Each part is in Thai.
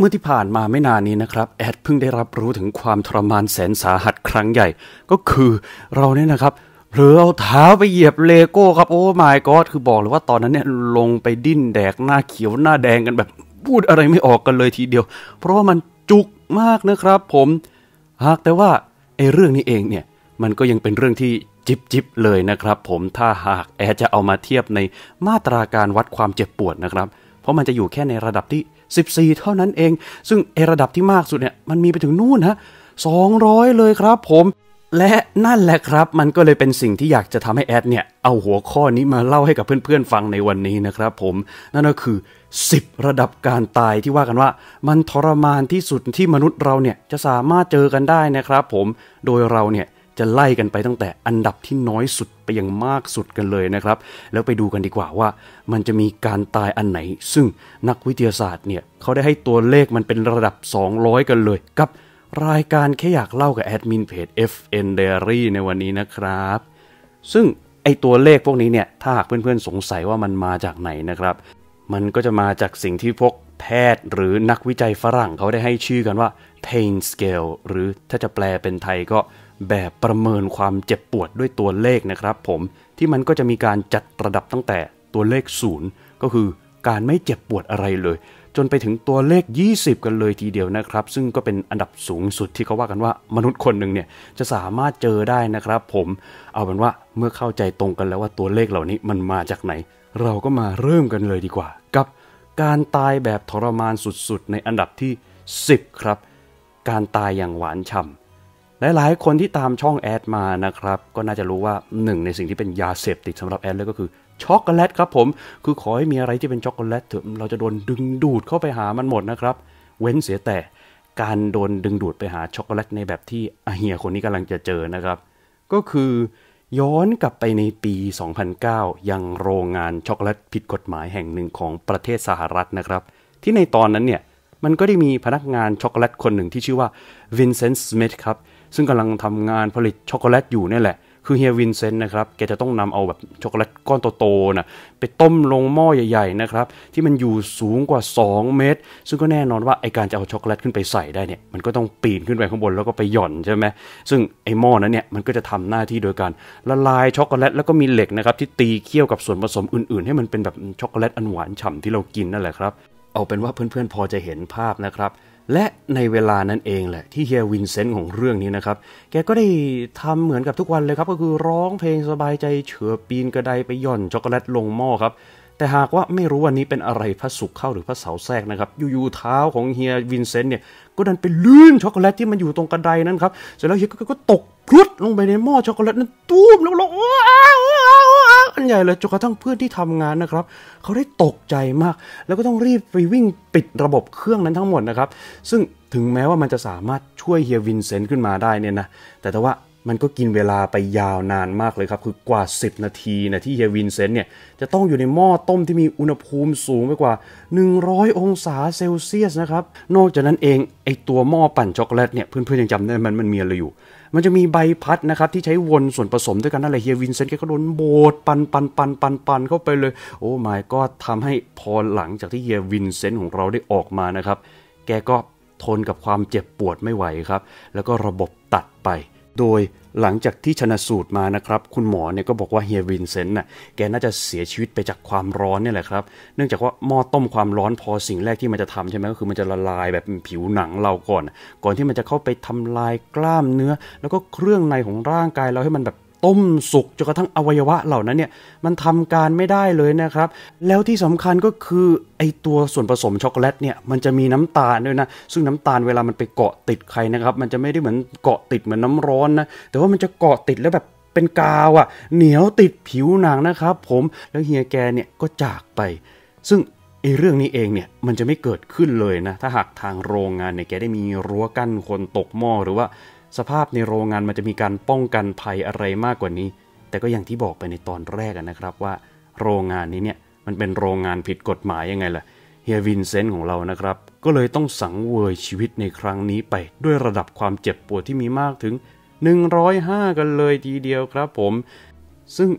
เมื่อที่ผ่านมาไม่นานนี้นะครับ แอดเพิ่งได้รับรู้ถึงความทรมานแสนสาหัสครั้งใหญ่ก็คือเราเนี่ยนะครับ หรือเอาเท้าไปเหยียบเลโก้ ครับโอ้ไม g ก็คือบอกเลยว่าตอนนั้นเนี่ยลงไปดิ้นแดกหน้าเขียวหน้าแดงกันแบบ พูดอะไรไม่ออกกันเลยทีเดียว เพราะว่ามันจุกมากนะครับผมหากแต่ว่าไอ้เรื่องนี้เองเนี่ยมันก็ยังเป็นเรื่องที่จิบจิบเลยนะครับ ผมถ้าหากแอดจะเอามาเทียบในมาตราการวัดความเจ็บปวดนะครับ เพราะมันจะอยู่แค่ในระดับที่14 เท่านั้นเอง ซึ่งไอระดับที่มากสุดเนี่ยมันมีไปถึงนู่นฮะ200 เลยครับผม และนั่นแหละครับ มันก็เลยเป็นสิ่งที่อยากจะทำให้แอดเนี่ยเอาหัวข้อนี้มาเล่าให้กับเพื่อนๆ ฟังในวันนี้นะครับ ผมนั่นก็คือ 10 ระดับการตายที่ว่ากันว่ามันทรมานที่สุดที่มนุษย์เราเนี่ยจะสามารถเจอกันได้นะครับผมโดยเราเนี่ยจะไล่กันไปตั้งแต่อันดับที่น้อยสุดไปยังมากสุดกันเลยนะครับ แล้วไปดูกันดีกว่าว่ามันจะมีการตายอันไหน ซึ่งนักวิทยาศาสตร์เนี่ย เขาได้ให้ตัวเลขมันเป็นระดับ 200 กันเลย กับรายการแค่อยากเล่ากับแอดมินเพจ FN Diary ในวันนี้นะครับ ซึ่งไอตัวเลขพวกนี้เนี่ยถ้าหากเพื่อนๆสงสัยว่ามันมาจากไหนนะครับ มันก็จะมาจากสิ่งที่พวกแพทย์หรือนักวิจัยฝรั่งเขาได้ให้ชื่อกันว่า pain scale หรือถ้าจะแปลเป็นไทยก็แบบประเมินความเจ็บปวดด้วยตัวเลขนะครับ ผมที่มันก็จะมีการจัดระดับตั้งแต่ตัวเลข0ก็คือการไม่เจ็บปวดอะไรเลย จนไปถึงตัวเลข 20 กันเลยทีเดียวนะครับ ซึ่งก็เป็นอันดับสูงสุดที่เขาว่ากันว่า มนุษย์คนหนึ่งเนี่ยจะสามารถเจอได้นะครับ ผมเอาเป็นว่าเมื่อเข้าใจตรงกันแล้วว่าตัวเลขเหล่านี้มันมาจากไหน เราก็มาเริ่มกันเลยดีกว่า กับ การตายแบบทรมานสุดๆในอันดับที่10ครับการตายอย่างหวานฉ่ำหลายๆคนที่ตามช่องแอดมานะครับ ก็น่าจะรู้ว่าหนึ่งในสิ่งที่เป็นยาเสพติดสำหรับแอดเลยก็คือช็อกโกแลตครับผมคือขอให้มีอะไรที่เป็นช็อกโกแลตเถอะเราจะโดนดึงดูดเข้าไปหามันหมดนะครับ เว้นเสียแต่การโดนดึงดูดไปหาช็อกโกแลต ในแบบที่อเฮียคนนี้กำลังจะเจอนะครับ ก็คือย้อนกลับไปในปี 2009 ยังโรงงานช็อกโกแลต ผิดกฎหมายแห่งหนึ่งของประเทศสหรัฐนะครับ ที่ในตอนนั้นเนี่ยมันก็ได้มีพนักงานช็อกโกแลต คนหนึ่งที่ชื่อว่าวินเซนต์สมิธครับซึ่งกำลังทำงานผลิตช็อกโกแลต อยู่นี่แหละคือเฮียวินเซนต์นะครับแกจะต้องนำเอาแบบช็อกโกแลตก้อนโตๆนะไปต้มลงหม้อใหญ่ๆนะครับที่มันอยู่สูงกว่า 2 เมตร ซึ่งก็แน่นอนว่า ไอการจะเอาช็อกโกแลตขึ้นไปใส่ได้เนี่ยมันก็ต้องปีนขึ้นไปข้างบนแล้วก็ไปหย่อนใช่ไหมซึ่งไอหม้อนั้นเนี่ยมันก็จะทำหน้าที่โดยการละลายช็อกโกแลตแล้วก็มีเหล็กนะครับที่ตีเคี่ยวกับส่วนผสมอื่น ๆ ให้มันเป็นแบบช็อกโกแลตอันหวานฉ่าที่เรากินนั่นแหละครับเอาเป็นว่าเพื่อนๆพอจะเห็นภาพนะครับและในเวลานั้นเองแหละที่เฮียวินเซนต์ของเรื่องนี้นะครับแกก็ได้ทำเหมือนกับทุกวันเลยครับ ก็คือร้องเพลงสบายใจเฉือปีนกระไดไปย่อนช็อกโกแลตลงหม้อครับแต่หากว่าไม่รู้วันนี้เป็นอะไรพระสุขเข้าหรือพระเสาแทรกนะครับอยู่ๆเท้าของเฮียวินเซนต์เนี่ย ก็ดันไปลื่นช็อกโกแลตที่มันอยู่ตรงกระไดนั้นครับ เสร็จแล้วเฮีย ก็ตกพรุดลงไปในหม้อช็อกโกแลตนั้นตูมแล้วร้องอ้าวอ้าวอ้าว อันใหญ่เลยจนกระทั่งเพื่อนที่ทำงานนะครับ เขาได้ตกใจมากแล้วก็ต้องรีบไปวิ่งปิดระบบเครื่องนั้นทั้งหมดนะครับ ซึ่งถึงแม้ว่ามันจะสามารถช่วยเฮียวินเซนต์ขึ้นมาได้เนี่ยนะ แต่แต่ว่ามันก็กินเวลาไปยาวนานมากเลยครับ คือกว่า 10 นาทีนะที่เฮียวินเซนต์เนี่ยจะต้องอยู่ในหม้อต้มที่มีอุณหภูมิสูงไปกว่า 100 องศาเซลเซียสนะครับนอกจากนั้นเองไอตัวหม้อปั่นช็อกโกแลตเนี่ยเพื่อนๆยังจำได้มันมันมีอะไรอยู่ มันจะมีใบพัดนะครับที่ใช้วนส่วนผสมด้วยกันนั่นแหละเฮียวินเซนต์แกก็โดนโบดปันปันปันปันปันเข้าไปเลย โอ้ไม่ก็ทำให้พอหลังจากที่เฮียวินเซนต์ของเราได้ออกมานะครับแกก็ทนกับความเจ็บปวดไม่ไหวครับแล้วก็ระบบตัดไปโดยหลังจากที่ชนะสูตรมานะครับคุณหมอเนี่ยก็บอกว่าเฮียวินเซนต์น่ะแกน่าจะเสียชีวิตไปจากความร้อนนี่แหละครับเนื่องจากว่าหม้อต้มความร้อนพอสิ่งแรกที่มันจะทำใช่ไหมก็คือ มันจะละลายแบบผิวหนังเราก่อน ก่อนที่มันจะเข้าไปทำลายกล้ามเนื้อ แล้วก็เครื่องในของร่างกายเราให้มันแบบต้มสุกจนกระทั่งอวัยวะเหล่านั้นเนี่ยมันทำการไม่ได้เลยนะครับ แล้วที่สำคัญก็คือไอตัวส่วนผสมช็อกโกแลตเนี่ยมันจะมีน้ำตาลด้วยนะ ซึ่งน้ำตาลเวลามันไปเกาะติดใครนะครับ มันจะไม่ได้เหมือนเกาะติดเหมือนน้าร้อนนะ แต่ว่ามันจะเกาะติดแล้วแบบเป็นกาวอะ่ะ เหนียวติดผิวหนังนะครับ ผมแล้วเฮียแกเนี่ยก็จากไป ซึ่งไอ้เรื่องนี้เองเนี่ยมันจะไม่เกิดขึ้นเลยนะถ้าหากทางโรงงานเนี่ยแกได้มีรั้วกั้นคนตกหม้อหรือว่าสภาพในโรงงานมันจะมีการป้องกันภัยอะไรมากกว่านี้ แต่ก็อย่างที่บอกไปในตอนแรกนะครับว่าโรงงานนี้เนี่ยมันเป็นโรงงานผิดกฎหมายยังไงล่ะเฮียวินเซนต์ของเรานะครับ ก็เลยต้องสังเวยชีวิตในครั้งนี้ไปด้วยระดับความเจ็บปวดที่มีมากถึง 105 กันเลยทีเดียวครับผม ซึ่ง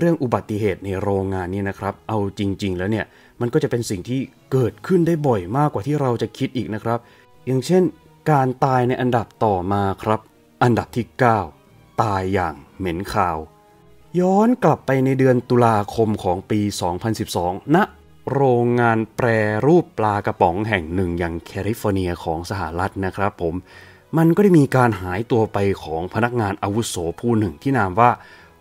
เรื่องอุบัติเหตุในโรงงานนี่นะครับเอาจริง ๆ แล้วเนี่ยมันก็จะเป็นสิ่งที่เกิดขึ้นได้บ่อยมากกว่าที่เราจะคิดอีกนะครับ อย่างเช่นการตายในอันดับต่อมาครับ อันดับที่ 9 ตายอย่างเหม็นข่าว ย้อนกลับไปในเดือนตุลาคมของปี 2012ณนะโรงงานแปรรูปปลากระป๋องแห่งหนึ่งอย่างแคลิฟอร์เนียของสหรัฐนะครับผม มันก็ได้มีการหายตัวไปของพนักงานอาวุโสผู้หนึ่งที่นามว่า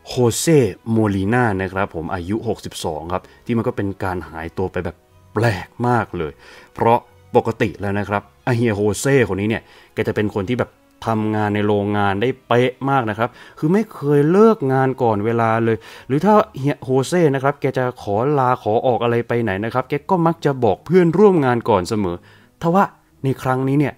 โฮเซ่โมลีนานะครับผม อายุ 62 ครับ ที่มันก็เป็นการหายตัวไปแบบแปลกมากเลย เพราะปกติแล้วนะครับอเฮียโฮเซ่คนนี้เนี่ยแกจะเป็นคนที่แบบทำงานในโรงงานได้เป๊ะมากนะครับ คือไม่เคยเลิกงานก่อนเวลาเลย หรือถ้าเฮียโฮเซ่นะครับแกจะขอลาขอออกอะไรไปไหนนะครับ แกก็มักจะบอกเพื่อนร่วมงานก่อนเสมอทว่าในครั้งนี้เนี่ย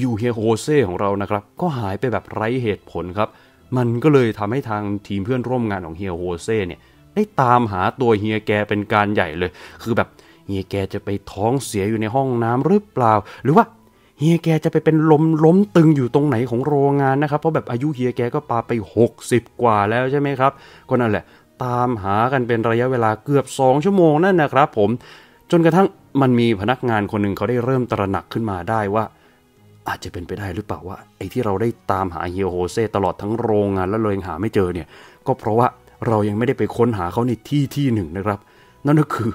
อยู่ๆเฮียโฮเซ่ของเรานะครับก็หายไปแบบไร้เหตุผลครับ มันก็เลยทำให้ทางทีมเพื่อนร่วมงานของเฮียโฮเซ่เนี่ยได้ตามหาตัวเฮียแกเป็นการใหญ่เลย คือแบบเฮียแกจะไปท้องเสียอยู่ในห้องน้ำหรือเปล่า หรือว่าเฮียแกจะไปเป็นลมล้มตึงอยู่ตรงไหนของโรงงานนะครับ เพราะแบบอายุเฮียแกก็ปาไป 60กว่าแล้วใช่ไหมครับ ก็นั่นแหละ ตามหากันเป็นระยะเวลาเกือบ2ชั่วโมงนั่นนะครับ ผม จนกระทั่งมันมีพนักงานคนหนึ่งเขาได้เริ่มตระหนักขึ้นมาได้ว่า อาจจะเป็นไปได้หรือเปล่าว่า ไอ้ที่เราได้ตามหาเฮียโฮเซตลอดทั้งโรงงาน แล้วเรายหาไม่เจอเนี่ย ก็เพราะว่าเรายังไม่ได้ไปค้นหาเขาในที่ที่หนึ่งนะครับนั่นก็คือ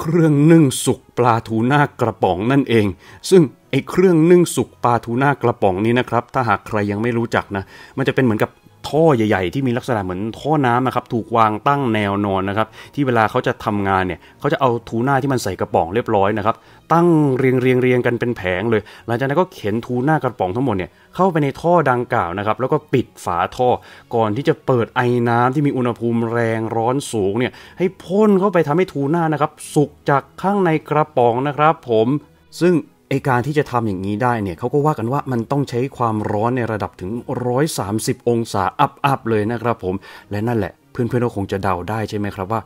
เครื่องนึ่งสุกปลาทูน่ากระป๋องนั่นเอง ซึ่งไอ้เครื่องนึ่งสุกปลาทูน่ากระป๋องนี้นะครับ ถ้าหากใครยังไม่รู้จักนะ มันจะเป็นเหมือนกับท่อใหญ่ๆที่มีลักษณะเหมือนท่อน้ำนะครับ ถูกวางตั้งแนวนอนนะครับ ที่เวลาเขาจะทำงานเนี่ยเขาจะเอาทูน่าที่มันใส่กระป๋องเรียบร้อยนะครับตั้ง เรียงเรียงเรียงกันเป็นแผงเลย หลังจากนั้นก็เข็นทูน่ากระป๋องทั้งหมดเนี่ยเข้าไปในท่อดังกล่าวนะครับ แล้วก็ปิดฝาท่อก่อนที่จะเปิดไอน้ำที่มีอุณหภูมิแรงร้อนสูงเนี่ยให้พ่นเข้าไปทำให้ทูน่านะครับสุกจากข้างในกระป๋องนะครับ ผม ซึ่งไอการที่จะทำอย่างนี้ได้เนี่ยเขาก็ว่ากันว่ามันต้องใช้ความร้อนในระดับถึง 130 องศาอัพพเลยนะครับผม และนั่นแหละเพื่อนๆก็คงจะเดาได้ใช่ไหมครับว่า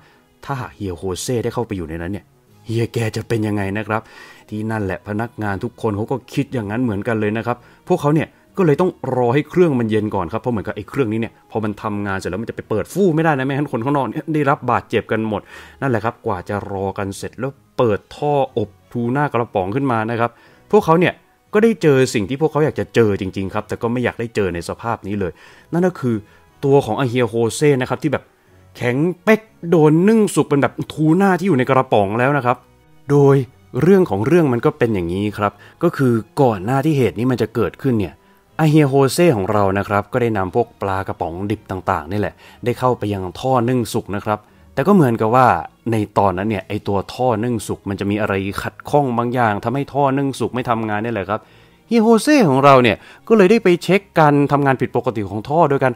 ถ้าหากเฮียโฮเซ่ได้เข้าไปอยู่ในนั้นเนี่ยเฮียแกจะเป็นยังไงนะครับ ที่นั่นแหละพนักงานทุกคนเขาก็คิดอย่างนั้นเหมือนกันเลยนะครับพวกเขาเนี่ยก็เลยต้องรอให้เครื่องมันเย็นก่อนครับเพราะเหมือนกับไอ้เครื่องนี้เนี่ยพอมันทำงานเสร็จแล้วมันจะไปเปิดฟู่ไม่ได้นะไม่งั้นคนข้างนอกเนี่ยได้รับบาดเจ็บกันหมด นั่นแหละครับกว่าจะรอกันเสร็จแล้วเปิดท่ออบทูน่ากระป๋องขึ้นมานะครับพวกเขาเนี่ยก็ได้เจอสิ่งที่พวกเขาอยากจะเจอจริงๆครับแต่ก็ไม่อยากได้เจอในสภาพนี้เลย นั่นก็คือตัวของอาเฮียโฮเซ่นะครับที่แบบแข็งเป๊กโดนนึ่งสุกเป็นแบบทูน่าที่อยู่ในกระป๋องแล้วนะครับ โดยเรื่องของเรื่องมันก็เป็นอย่างนี้ครับ ก็คือก่อนหน้าที่เหตุนี้มันจะเกิดขึ้นเนี่ยอาเฮียโฮเซ่ของเรานะครับก็ได้นำพวกปลากระป๋องดิบต่างๆ นี่แหละ ได้เข้าไปยังท่อนึ่งสุกนะครับ แต่ก็เหมือนกับว่าในตอนนั้นเนี่ยไอตัวท่อนึ่งสุกมันจะมีอะไรขัดข้องบางอย่างทำให้ท่อนึ่งสุกไม่ทำงานนี่แหละครับเฮียโฮเซ่ของเราเนี่ยก็เลยได้ไปเช็คการทำงานผิดปกติของท่อโดยการ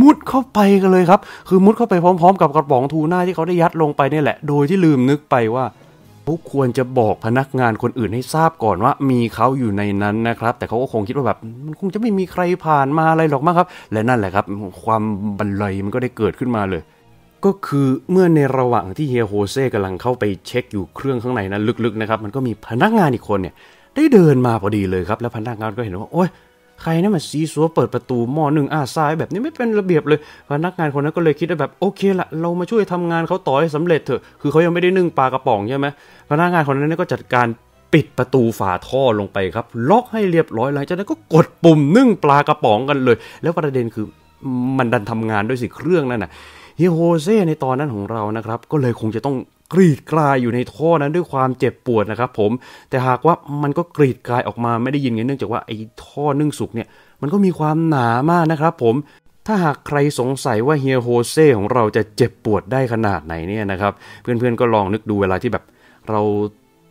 มุดเข้าไปกันเลยครับ คือมุดเข้าไปพร้อม ๆ กับกระป๋องทูน่าที่เขาได้ยัดลงไปนี่แหละโดยที่ลืมนึกไปว่าเขาควรจะบอกพนักงานคนอื่นให้ทราบก่อนว่า มีเขาอยู่ในนั้นนะครับแต่เขาก็คงคิดว่าแบบมันคงจะไม่มีใครผ่านมาอะไรหรอกมั้งครับและนั่นแหละครับ ความบันเลยมันก็ได้เกิดขึ้นมาเลย ก็คือเมื่อในระหว่างที่เฮียโฮเซ่กำลังเข้าไปเช็คอยู่เครื่องข้างในนั้น ลึกๆนะครับมันก็มีพนักงานอีกคนเนี่ย ได้เดินมาพอดีเลยครับแล้วพนักงานก็เห็นว่าโอ๊ยใครนะ่ะมันซีซัวเปิดประตูหม้อหนึ่งอาซ้ายแบบนี้ไม่เป็นระเบียบเลย พนักงานคนนั้นก็เลยคิดว่าแบบโอเคละเรามาช่วยทำงานเขาต่อให้สำเร็จเถอะคือเขายังไม่ได้นึ่งปลากระป๋องใช่ไหมพนักงานคนนั้นก็จัดการปิดประตูฝาท่อลงไปครับล็อกให้เรียบร้อยหลังจากนั้นก็กดปุ่มนึ่งปลากระป๋องกันเลย แล้วประเด็นคือมันดันทำงานด้วยสิเครื่องนั่นน่ะเฮโฮเซ่ในตอนนั้นของเรานะครับก็เลยคงจะต้องกรีดกลายอยู่ในท่อนั้นด้วยความเจ็บปวดนะครับผมแต่หากว่ามันก็กรีดกลายออกมาไม่ได้ยินเนื่องจากว่าไอ้ท่อนึ่งสุกเนี่ยมันก็มีความหนามากนะครับ ผม ถ้าหากใครสงสัยว่าเฮียโฮเซ่ของเราจะเจ็บปวดได้ขนาดไหนเนี่ยนะครับเพื่อนๆก็ลองนึกดูเวลาที่แบบเรา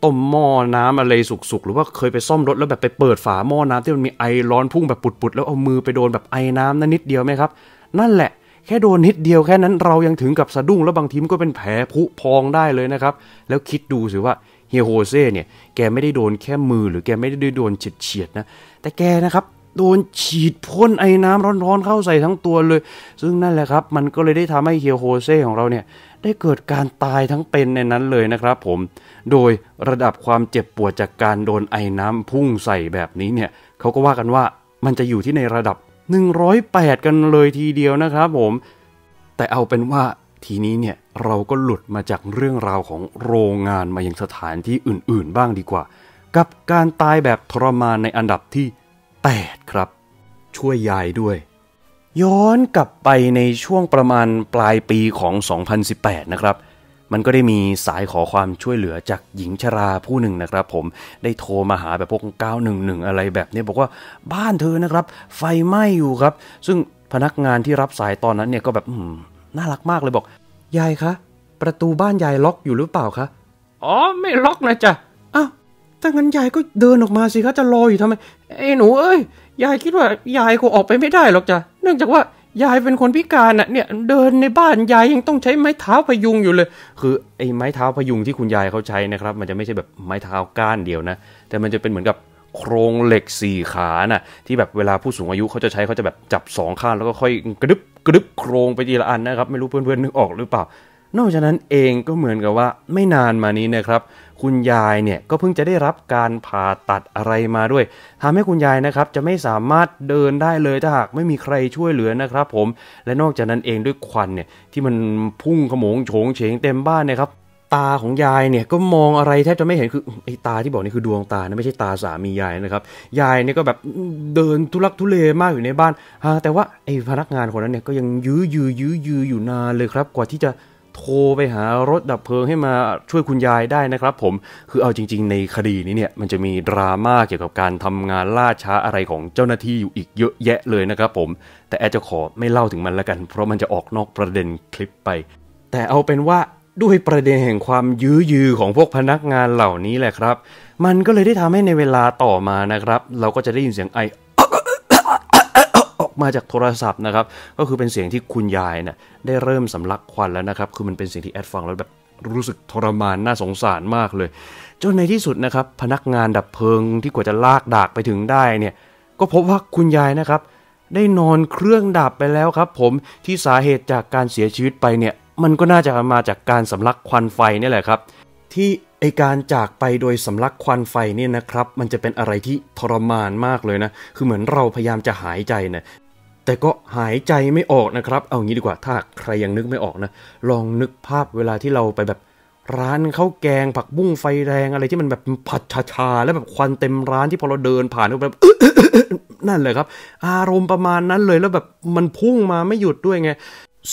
ต้มหม้อน้ำอะไรสุกๆ หรือว่าเคยไปซ่อมรถแล้วแบบไปเปิดฝาหม้อน้ำที่มันมีไอร้อนพุ่งแบบปุดๆแล้วเอามือไปโดนแบบไอน้ำนั่นนิดเดียวไหมครับนั่นแหละแค่โดนนิดเดียวแค่นั้นเรายังถึงกับสะดุ้งแล้วบางทีมก็เป็นแผลผุพองได้เลยนะครับ แล้วคิดดูสิว่าเฮียโฮเซ่เนี่ยแกไม่ได้โดนแค่มือหรือแกไม่ได้โดนเฉียดเฉียดนะแต่แกนะครับโดนฉีดพ่นไอ้น้ำร้อนๆเข้าใส่ทั้งตัวเลย ซึ่งนั่นแหละครับ มันก็เลยได้ทำให้เฮียโฮเซ่ของเราเนี่ยได้เกิดการตายทั้งเป็นในนั้นเลยนะครับ ผม โดยระดับความเจ็บปวดจากการโดนไอ้น้ำพุ่งใส่แบบนี้เนี่ยเขาก็ว่ากันว่ามันจะอยู่ที่ในระดับ108 กันเลยทีเดียวนะครับผม แต่เอาเป็นว่าทีนี้เนี่ยเราก็หลุดมาจากเรื่องราวของโรงงานมายังสถานที่อื่นๆบ้างดีกว่า กับการตายแบบทรมานในอันดับที่ 8 ครับ ช่วยยายด้วย ย้อนกลับไปในช่วงประมาณปลายปีของ 2018 นะครับมันก็ได้มีสายขอความช่วยเหลือจากหญิงชราผู้หนึ่งนะครับผมได้โทรมาหาแบบพวก911 อะไรแบบนี้บอกว่าบ้านเธอนะครับ ไฟไหม้อยู่ครับ ซึ่งพนักงานที่รับสายตอนนั้นเนี่ยก็แบบน่ารักมากเลยบอก ยายคะ ประตูบ้านยายล็อกอยู่หรือเปล่าคะ อ๋อไม่ล็อกนะจ๊ะอ้าวถ้างั้นยายก็เดินออกมาสิคะ จะรออยู่ทำไม เอ้หนูเอ้ยยายคิดว่ายายคงออกไปไม่ได้หรอกจ้ะเนื่องจากว่ายายเป็นคนพิการอ่ะเนี่ยเดินในบ้านยายยังต้องใช้ไม้เท้าพยุงอยู่เลย คือไอ้ไม้เท้าพยุงที่คุณยายเขาใช้นะครับมันจะไม่ใช่แบบไม้เท้าก้านเดียวนะแต่มันจะเป็นเหมือนกับโครงเหล็กสี่ขาน่ะที่แบบเวลาผู้สูงอายุเขาจะใช้เขาจะแบบจับสองข้างแล้วก็ค่อยกระดึบกระดึบโครงไปทีละอันนะครับไม่รู้เพื่อนๆนึกออกหรือเปล่านอกจากนั้นเองก็เหมือนกับว่าไม่นานมานี้นะครับ คุณยายเนี่ยก็เพิ่งจะได้รับการผ่าตัดอะไรมาด้วยทำให้คุณยายนะครับ จะไม่สามารถเดินได้เลยถ้าหากไม่มีใครช่วยเหลือนะครับผม และนอกจากนั้นเองด้วยควันเนี่ยที่มันพุ่งขโมงโฉงเฉงเต็มบ้านนะครับ ตาของยายเนี่ยก็มองอะไรแทบจะไม่เห็นคือไอ้ตาที่บอกนี่คือดวงตานะไม่ใช่ตาสามียายนะครับ ยายเนี่ยก็แบบเดินทุลักทุเลมากอยู่ในบ้านฮะแต่ว่าไอ้พนักงานคนนั้นเนี่ยก็ยังยื้อยื้อยื้อย้อยู่นานเลยครับ กว่าที่จะโทรไปหารถดับเพลิงให้มาช่วยคุณยายได้นะครับผมคือเอาจริง ๆ ในคดีนี้เนี่ยมันจะมีดราม่าเกี่ยวกับการทำงานล่าช้าอะไรของเจ้าหน้าที่อยู่อีกเยอะแยะเลยนะครับผม แต่แอดจะขอไม่เล่าถึงมันละกัน เพราะมันจะออกนอกประเด็นคลิปไป แต่เอาเป็นว่าด้วยประเด็นแห่งความยื้อยือของพวกพนักงานเหล่านี้แหละครับ มันก็เลยได้ทำให้ในเวลาต่อมานะครับเราก็จะได้ยินเสียงไอมาจากโทรศัพท์นะครับ ก็คือเป็นเสียงที่คุณยายเนี่ยได้เริ่มสำลักควันแล้วนะครับ คือมันเป็นเสียงที่แอดฟัง แล้วแบบรู้สึกทรมานน่าสงสารมากเลย จนในที่สุดนะครับ พนักงานดับเพลิงที่กว่าจะลากดากไปถึงได้เนี่ย ก็พบว่าคุณยายนะครับ ได้นอนเครื่องดับไปแล้วครับ ผมที่สาเหตุจากการเสียชีวิตไปเนี่ย มันก็น่าจะมาจากการสำลักควันไฟนี่แหละครับที่ไอการจากไปโดยสำลักควันไฟเนี่ยนะครับ มันจะเป็นอะไรที่ทรมานมากเลยนะคือเหมือนเราพยายามจะหายใจเนี่ยแต่ก็หายใจไม่ออกนะครับ เอางี้ดีกว่า ถ้าใครยังนึกไม่ออกนะ ลองนึกภาพเวลาที่เราไปแบบ ร้านข้าวแกง ผักบุ้งไฟแรงอะไรที่มันแบบผัดชาชา แล้วแบบควันเต็มร้านที่พอเราเดินผ่านก็แบบนั่นเลยครับ อารมณ์ประมาณนั้นเลย แล้วแบบมันพุ่งมาไม่หยุดด้วยไง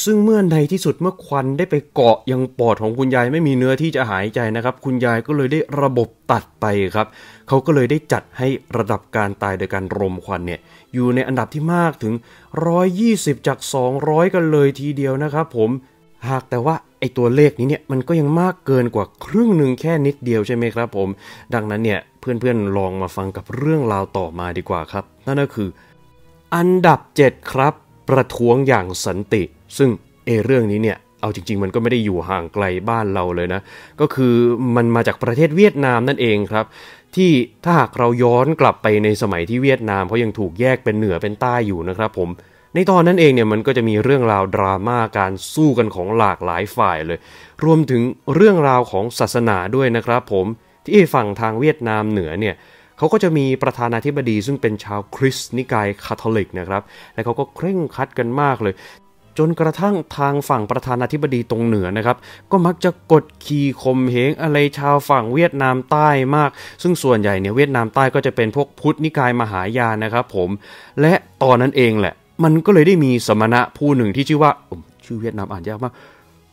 ซึ่งเมื่อในที่สุดเมื่อควันได้ไปเกาะยังปอดของคุณยายไม่มีเนื้อที่จะหายใจนะครับ คุณยายก็เลยได้ระบบตัดไปครับเขาก็เลยได้จัดให้ระดับการตายโดยการรมควันเนี่ยอยู่ในอันดับที่มากถึง 120จาก200 กันเลยทีเดียวนะครับผมหากแต่ว่าไอตัวเลขนี้เนี่ยมันก็ยังมากเกินกว่าครึ่งหนึ่งแค่นิดเดียวใช่ไหมครับผมดังนั้นเนี่ยเพื่อนๆลองมาฟังกับเรื่องราวต่อมาดีกว่าครับ นั่นก็คืออันดับ7ครับประท้วงอย่างสันติ ซึ่งเอเรื่องนี้เนี่ยเอาจริงๆ มันก็ไม่ได้อยู่ห่างไกลบ้านเราเลยนะก็คือมันมาจากประเทศเวียดนามนั่นเองครับที่ถ้าหากเราย้อนกลับไปในสมัยที่เวียดนามเขายังถูกแยกเป็นเหนือเป็นใต้อยู่นะครับผมในตอนนั้นเองเนี่ยมันก็จะมีเรื่องราวดราม่าการสู้กันของหลากหลายฝ่ายเลย รวมถึงเรื่องราวของศาสนาด้วยนะครับ ผมที่ฝั่งทางเวียดนามเหนือเนี่ยเขาก็จะมีประธานาธิบดีซึ่งเป็นชาวคริสต์นิกายคาทอลิกนะครับและเขาก็เคร่งคัดกันมากเลยจนกระทั่งทางฝั่งประธานาธิบดีตรงเหนือนะครับ ก็มักจะกดขี่ข่มเหงอะไรชาวฝั่งเวียดนามใต้มาก ซึ่งส่วนใหญ่เนี่ยเวียดนามใต้ก็จะเป็นพวกพุทธนิกายมหายานนะครับ ผม และตอนนั้นเองแหละ มันก็เลยได้มีสมณะผู้หนึ่งที่ชื่อว่าชื่อเวียดนามอ่านยากมาก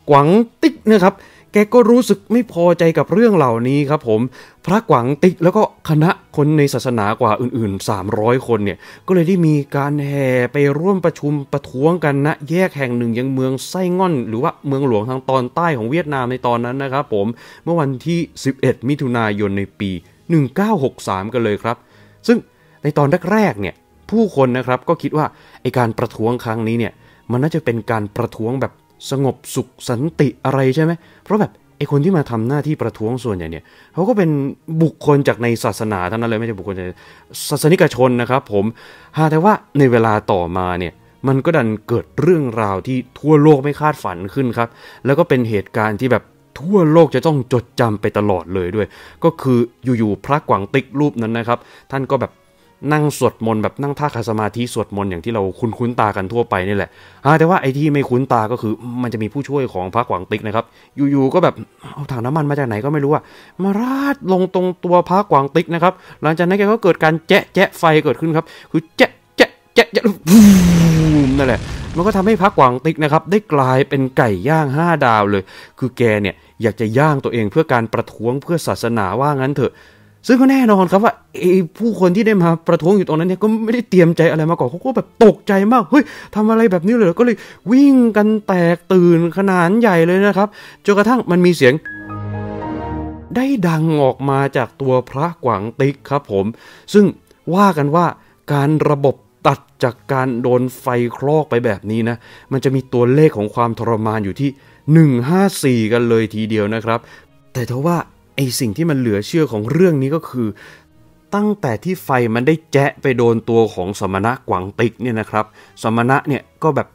กวังติ๊กนะครับแกก็รู้สึกไม่พอใจกับเรื่องเหล่านี้ครับผมพระกวังติแล้วก็คณะคนในศาสนากว่าอื่นๆ 300 คนเนี่ยก็เลยได้มีการแห่ไปร่วมประชุมประท้วงกันณนะ แยกแห่งหนึ่งยังเมืองไส้ง่อน หรือว่าเมืองหลวงทางตอนใต้ของเวียดนามในตอนนั้นนะครับผมเมื่อวันที่ 11 มิถุนายนในปี 1963 กันเลยครับ ซึ่งในตอนแรกๆเนี่ยผู้คนนะครับก็คิดว่าไอการประท้วงครั้งนี้เนี่ยมันน่าจะเป็นการประท้วงแบบสงบสุขสันติอะไรใช่ไหม เพราะแบบไอคนที่มาทำหน้าที่ประท้วงส่วนใหญ่เนี่ยเขาก็เป็นบุคคลจากในศาสนาทั้งนั้นเลย ไม่ใช่บุคคลศาสนิกชนนะครับ ผมหาแต่ว่าในเวลาต่อมาเนี่ยมันก็ดันเกิดเรื่องราวที่ทั่วโลกไม่คาดฝันขึ้นครับ แล้วก็เป็นเหตุการณ์ที่แบบทั่วโลกจะต้องจดจำไปตลอดเลยด้วย ก็คืออยู่ๆพระกวางติ๊กรูปนั้นนะครับ ท่านก็แบบนั่งสวดมนต์แบบนั่งท่าคาสมาธิสวดมนต์อย่างที่เราคุ้นคุ้นตากันทั่วไปนี่แหละ แต่ว่าไอ้ที่ไม่คุ้นตาก็คือมันจะมีผู้ช่วยของพระขวางติ๊กนะครับ อยู่ๆก็แบบเอาถังน้ำมันมาจากไหนก็ไม่รู้อะมาราดลงตรงตัวพระขวางติ๊กนะครับ หลังจากนั้นแกก็เกิดการแจ๊ะแจ๊ะไฟเกิดขึ้นครับ คือแจ๊ะแจ๊ะแจ๊ะแจ๊ะนั่นแหละ มันก็ทำให้พระขวางติ๊กนะครับได้กลายเป็นไก่ย่าง 5 ดาวเลย คือแกเนี่ยอยากจะย่างตัวเองเพื่อการประท้วงเพื่อศาสนาว่างั้นเถอะซึ่งก็แน่นอนครับว่าไอ้ผู้คนที่ได้มาประท้วงอยู่ตรงนั้นเนี่ยก็ไม่ได้เตรียมใจอะไรมาก่อนเขาก็แบบตกใจมากเฮ้ยทำอะไรแบบนี้เลยก็เลยวิ่งกันแตกตื่นขนาดใหญ่เลยนะครับจนกระทั่งมันมีเสียงได้ดังออกมาจากตัวพระกวางติ๊กครับผม ซึ่งว่ากันว่าการระบบตัดจากการโดนไฟคลอกไปแบบนี้นะ มันจะมีตัวเลขของความทรมานอยู่ที่ 154 กันเลยทีเดียวนะครับ แต่ทว่าไอสิ่งที่มันเหลือเชื่อของเรื่องนี้ก็คือ ตั้งแต่ที่ไฟมันได้แจะไปโดนตัวของสมณะกวางติกเนี่ยนะครับ สมณะเนี่ยก็แบบ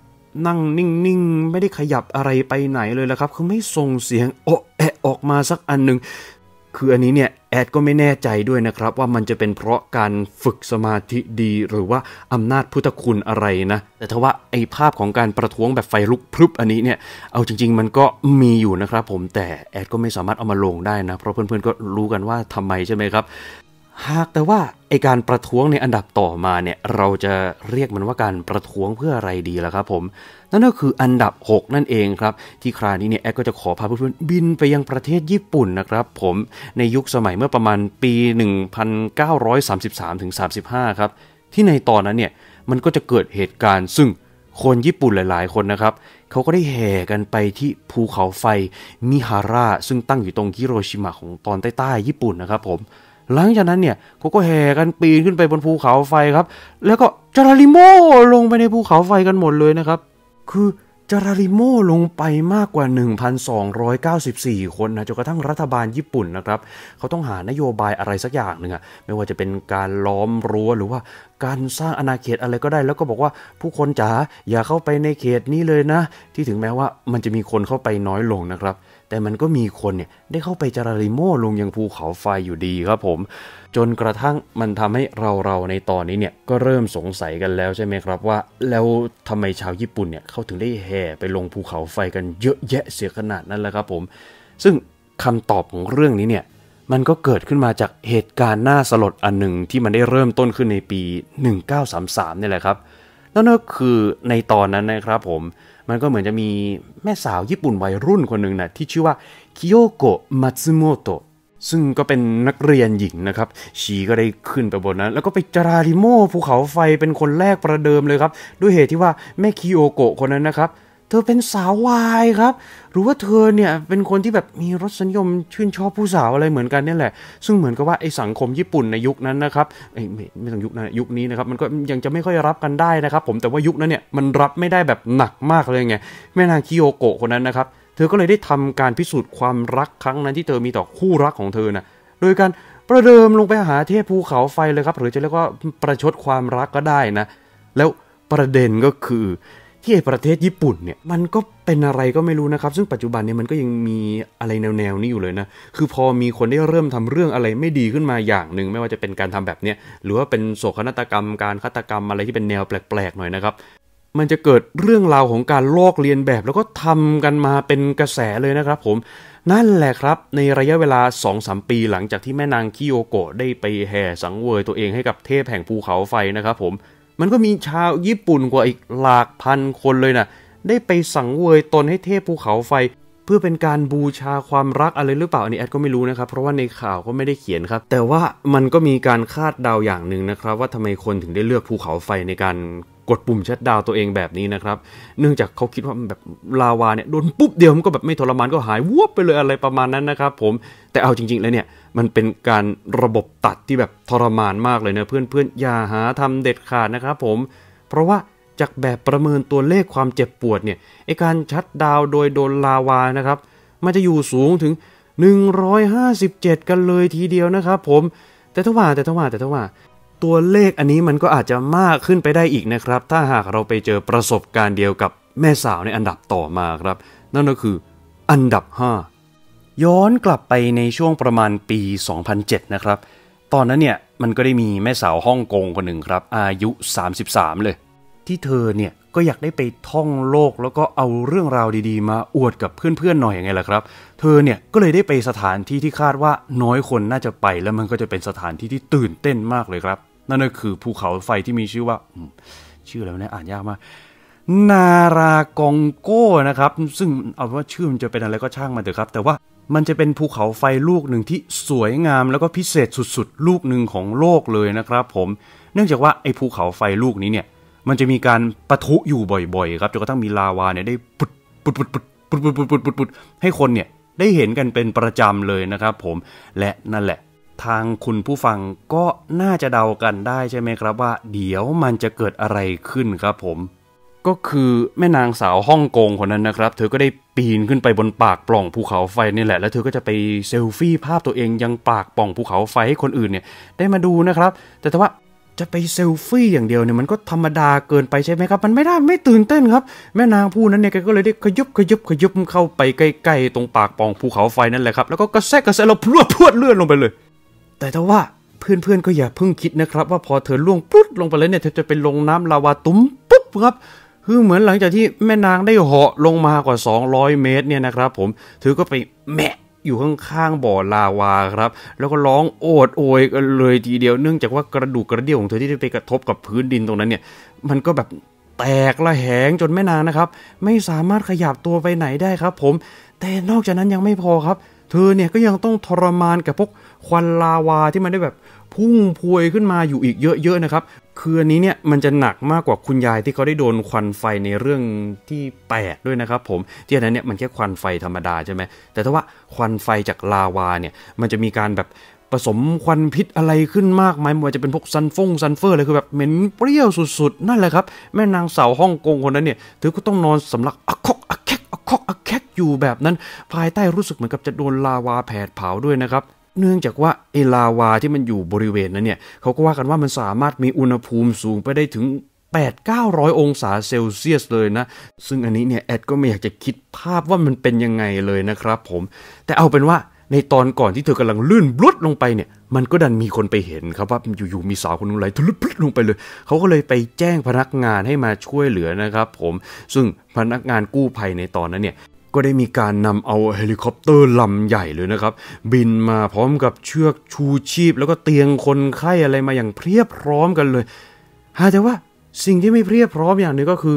นั่งนิ่งๆไม่ได้ขยับอะไรไปไหนเลยละครับ คือไม่ส่งเสียง โอะแอะ ออกมาสักอันหนึ่งคืออันนี้เนี่ยแอดก็ไม่แน่ใจด้วยนะครับ ว่ามันจะเป็นเพราะการฝึกสมาธิดีหรือว่าอำนาจพุทธคุณอะไรนะ แต่ทว่าไอภาพของการประท้วงแบบไฟลุกพรึบอันนี้เนี่ยเอาจริงๆมันก็มีอยู่นะครับผมแต่แอดก็ไม่สามารถเอามาลงได้นะ เพราะเพื่อนๆก็รู้กันว่าทำไมใช่ไหมครับหากแต่ว่าไอการประท้วงในอันดับต่อมาเนี่ยเราจะเรียกมันว่าการประท้วงเพื่ออะไรดีล่ะครับ ผม นั่นก็คืออันดับ 6 นั่นเองครับ ที่คราวนี้เนี่ยแอดก็จะขอพาเพื่อนๆบินไปยังประเทศญี่ปุ่นนะครับ ผมในยุคสมัยเมื่อประมาณปี 1933ถึง35 ครับที่ในตอนนั้นเนี่ยมันก็จะเกิดเหตุการณ์ซึ่งคนญี่ปุ่นหลายๆ คนนะครับ เขาก็ได้แห่กันไปที่ภูเขาไฟมิฮาระซึ่งตั้งอยู่ตรงฮิโรชิมะของตอนใต้ ๆ ญี่ปุ่นนะครับ ผมหลังจากนั้นเนี่ยเขาก็แห่กันปีนขึ้นไปบนภูเขาไฟครับ แล้วก็จาราลิโมลงไปในภูเขาไฟกันหมดเลยนะครับ คือจาราลิโมลงไปมากกว่า 1,294 คนนะจนกระทั่งรัฐบาลญี่ปุ่นนะครับเขาต้องหานโยบายอะไรสักอย่างหนึ่งอะไม่ว่าจะเป็นการล้อมรั้วหรือว่าการสร้างอาณาเขตอะไรก็ได้ แล้วก็บอกว่าผู้คนจ๋าอย่าเข้าไปในเขตนี้เลยนะ ที่ถึงแม้ว่ามันจะมีคนเข้าไปน้อยลงนะครับแต่มันก็มีคนเนี่ยได้เข้าไปจราริโม่ลงยังภูเขาไฟอยู่ดีครับผม จนกระทั่งมันทำให้เราเราในตอนนี้เนี่ยก็เริ่มสงสัยกันแล้วใช่ไหมครับว่า แล้วทำไมชาวญี่ปุ่นเนี่ยเขาถึงได้แห่ไปลงภูเขาไฟกันเยอะแยะเสียขนาดนั้นแล้วครับผม ซึ่งคำตอบของเรื่องนี้เนี่ยมันก็เกิดขึ้นมาจากเหตุการณ์น่าสลดอันหนึ่ง ที่มันได้เริ่มต้นขึ้นในปี 1933นี่แหละครับนั่นก็คือในตอนนั้นนะครับ ผม มันก็เหมือนจะมีแม่สาวญี่ปุ่นวัยรุ่นคนหนึ่งนะที่ชื่อว่าคิโยโกะ มัตสึโมโตะซึ่งก็เป็นนักเรียนหญิงนะครับ ชีก็ได้ขึ้นไปบนนั้น แล้วก็ไปจราริโมภูเขาไฟเป็นคนแรกประเดิมเลยครับ ด้วยเหตุที่ว่าแม่คิโยโกะคนนั้นนะครับเธอเป็นสาววายครับ หรือว่าเธอเนี่ยเป็นคนที่แบบมีรสนิยมชื่นชอบผู้สาวอะไรเหมือนกันนี่แหละ ซึ่งเหมือนกับว่าไอสังคมญี่ปุ่นในยุคนั้นนะครับไอไม่ไม่ต้องยุคนั้นยุคนี้นะครับมันก็ยังจะไม่ค่อยรับกันได้นะครับ ผมแต่ว่ายุคนั้นเนี่ยมันรับไม่ได้แบบหนักมากเลยไงแม่นางคิโยโกะคนนั้นนะครับเธอก็เลยได้ทำการพิสูจน์ความรักครั้งนั้นที่เธอมีต่อคู่รักของเธอนะโดยการประเดิมลงไปหาเทพภูเขาไฟเลยครับหรือจะเรียกว่าประชดความรักก็ได้นะ แล้วประเด็นก็คือที่ประเทศญี่ปุ่นเนี่ยมันก็เป็นอะไรก็ไม่รู้นะครับ ซึ่งปัจจุบันเนี่ยมันก็ยังมีอะไรแนวๆนี้อยู่เลยนะคือพอมีคนได้เริ่มทำเรื่องอะไรไม่ดีขึ้นมาอย่างหนึ่งไม่ว่าจะเป็นการทำแบบเนี้ยหรือว่าเป็นโศกนาฏกรรมการฆาตกรรมอะไรที่เป็นแนวแปลกๆหน่อยนะครับมันจะเกิดเรื่องราวของการลอกเลียนแบบแล้วก็ทำกันมาเป็นกระแสเลยนะครับ ผมนั่นแหละครับในระยะเวลา 2-3 ปีหลังจากที่แม่นางคิโยโกะได้ไปแห่สังเวยตัวเองให้กับเทพแห่งภูเขาไฟนะครับผมมันก็มีชาวญี่ปุ่นกว่าอีกหลากพันคนเลยนะ่ะได้ไปสังเวยตนให้เทพภูเขาไฟ เพื่อเป็นการบูชาความรักอะไรหรือเปล่าอันนี้แอดก็ไม่รู้นะครับ เพราะว่าในข่าวก็ไม่ได้เขียนครับ แต่ว่ามันก็มีการคาดเดาอย่างหนึ่งนะครับ ว่าทำไมคนถึงได้เลือกภูเขาไฟในการกดปุ่มชัดดาวตัวเองแบบนี้นะครับ เนื่องจากเขาคิดว่าแบบลาวาเนี่ยโดนปุ๊บเดียวมันก็แบบไม่ทรมานก็หายวับไปเลยอะไรประมาณนั้นนะครับผม แต่เอาจริงๆแล้วเนี่ย มันเป็นการระบบตัดที่แบบทรมานมากเลยนะเพื่อนๆอย่าหาทำเด็ดขาดนะครับผม เพราะว่าจากแบบประเมินตัวเลขความเจ็บปวดเนี่ยไอการชัดดาวโดยโดนลาวานะครับ มันจะอยู่สูงถึง 157 กันเลยทีเดียวนะครับผม แต่ทว่า แต่ทว่าแต่ทว่าตัวเลขอันนี้มันก็อาจจะมากขึ้นไปได้อีกนะครับ ถ้าหากเราไปเจอประสบการณ์เดียวกับแม่สาวในอันดับต่อมาครับ นั่นก็คืออันดับ 5 ย้อนกลับไปในช่วงประมาณปี 2007 นะครับ ตอนนั้นเนี่ยมันก็ได้มีแม่สาวฮ่องกงคนหนึ่งครับ อายุ 33 เลย ที่เธอเนี่ยก็อยากได้ไปท่องโลกแล้วก็เอาเรื่องราวดีๆมาอวดกับเพื่อนๆหน่อยอยังไงล่ะครับ เธอเนี่ยก็เลยได้ไปสถานที่ที่คาดว่าน้อยคนน่าจะไปแล้วมันก็จะเป็นสถานที่ที่ตื่นเต้นมากเลยครับนั่นก็คือภูเขาไฟที่มีชื่อว่าชื่ออะไรนะอ่านยากมาก นารากองโก้นะครับ ซึ่งเอาว่าชื่อมันจะเป็นอะไรก็ช่างมันเถอะครับ แต่ว่ามันจะเป็นภูเขาไฟลูกหนึ่งที่สวยงามแล้วก็พิเศษสุดๆลูกหนึ่งของโลกเลยนะครับผมเนื่องจากว่าไอ้ภูเขาไฟลูกนี้เนี่ย มันจะมีการปะทุอยู่บ่อยๆ ครับจนกระทั่งมีลาวาเนี่ยได้ปุดปุดปุดปุดปุดปุดปุดปุดให้คนเนี่ย ได้เห็นกันเป็นประจำเลยนะครับ ผมและนั่นแหละทางคุณผู้ฟังก็น่าจะเดากันได้ใช่ไหมครับว่า เดี๋ยวมันจะเกิดอะไรขึ้นครับผม ก็คือแม่นางสาวฮ่องกงคนนั้นนะครับเธอก็ได้ปีนขึ้นไปบนปากปล่องภูเขาไฟนี่แหละ แล้วเธอก็จะไปเซลฟี่ภาพตัวเองยังปากปล่องภูเขาไฟให้คนอื่นเนี่ยได้มาดูนะครับแต่ว่าจะไปเซลฟี่อย่างเดียวเนี่ยมันก็ธรรมดาเกินไปใช่ไหมครับ มันไม่ได้ไม่ตื่นเต้นครับ แม่นางผู้นั้นเนี่ยกก็เลยได้ขยุบขยุบขยุบเข้าไปใกล้ๆตรงปากปล่องภูเขาไฟนั่นแหละครับแล้วก็กระแทกกระแทกเราพรวดพรวดเลื่อนลงไปเลยแต่ถ้าว่าเพื่อนๆก็อย่าเพิ่งคิดนะครับ ว่าพอเธอล่วงปุ๊บลงไปแล้วเนี่ยเธอจะเป็นลงน้ำลาวาตุ้มปุ๊บครับคือเหมือนหลังจากที่แม่นางได้เหาะลงมากว่า 200 เมตรเนี่ยนะครับผมเธอก็ไปแมะอยู่ข้างๆบ่อลาวาครับ แล้วก็ร้องโอดโอยกันเลยทีเดียวเนื่องจากว่ากระดูกกระเดี่ยวของเธอที่ได้ไปกระทบกับพื้นดินตรงนั้นเนี่ยมันก็แบบแตกระแหงจนแม่นางนะครับ ไม่สามารถขยับตัวไปไหนได้ครับ ผม แต่นอกจากนั้นยังไม่พอครับ เธอเนี่ยก็ยังต้องทรมานกับพวกควันลาวาที่มันได้แบบพุ่งพวยขึ้นมาอยู่อีกเยอะๆนะครับ คืออันนี้เนี่ยมันจะหนักมากกว่าคุณยายที่เขาได้โดนควันไฟในเรื่องที่แปดด้วยนะครับ ผม ที่อันนั้นเนี่ยมันแค่ควันไฟธรรมดาใช่ไหมแต่ถ้าว่าควันไฟจากลาวาเนี่ยมันจะมีการแบบผสมควันพิษอะไรขึ้นมากไหมไม่ว่าจะเป็นพวกซันฟงซันเฟอร์เลยคือแบบเหม็นเปรี้ยวสุดๆ นั่นแหละครับ แม่นางสาวฮ่องกงคนนั้นเนี่ยถือก็ต้องนอน สำลักอักคอกอักแคกอักคอกอักแคกอยู่แบบนั้นภายใต้รู้สึกเหมือนกับจะโดนลาวาแผดเผาด้วยนะครับเนื่องจากว่าเอลาวาที่มันอยู่บริเวณนั้นเนี่ยเขาก็ว่ากันว่ามันสามารถมีอุณหภูมิสูงไปได้ถึง 8-900 องศาเซลเซียสเลยนะซึ่งอันนี้เนี่ยแอดก็ไม่อยากจะคิดภาพว่ามันเป็นยังไงเลยนะครับ ผมแต่เอาเป็นว่าในตอนก่อนที่เธอกำลังลื่นบลุดลงไปเนี่ยมันก็ดันมีคนไปเห็นครับว่าอยู่ๆมีสาวคนนึงไหลทะลุพลุดลงไปเลยเขาก็เลยไปแจ้งพนักงานให้มาช่วยเหลือนะครับ ผมซึ่งพนักงานกู้ภัยในตอนนั้นเนี่ยก็ได้มีการนำเอาเฮลิคอปเตอร์ลำใหญ่เลยนะครับ บินมาพร้อมกับเชือกชูชีพ แล้วก็เตียงคนไข้อะไรมาอย่างเพียบพร้อมกันเลย หาแต่ว่าสิ่งที่ไม่เพียบพร้อมอย่างนึงก็คือ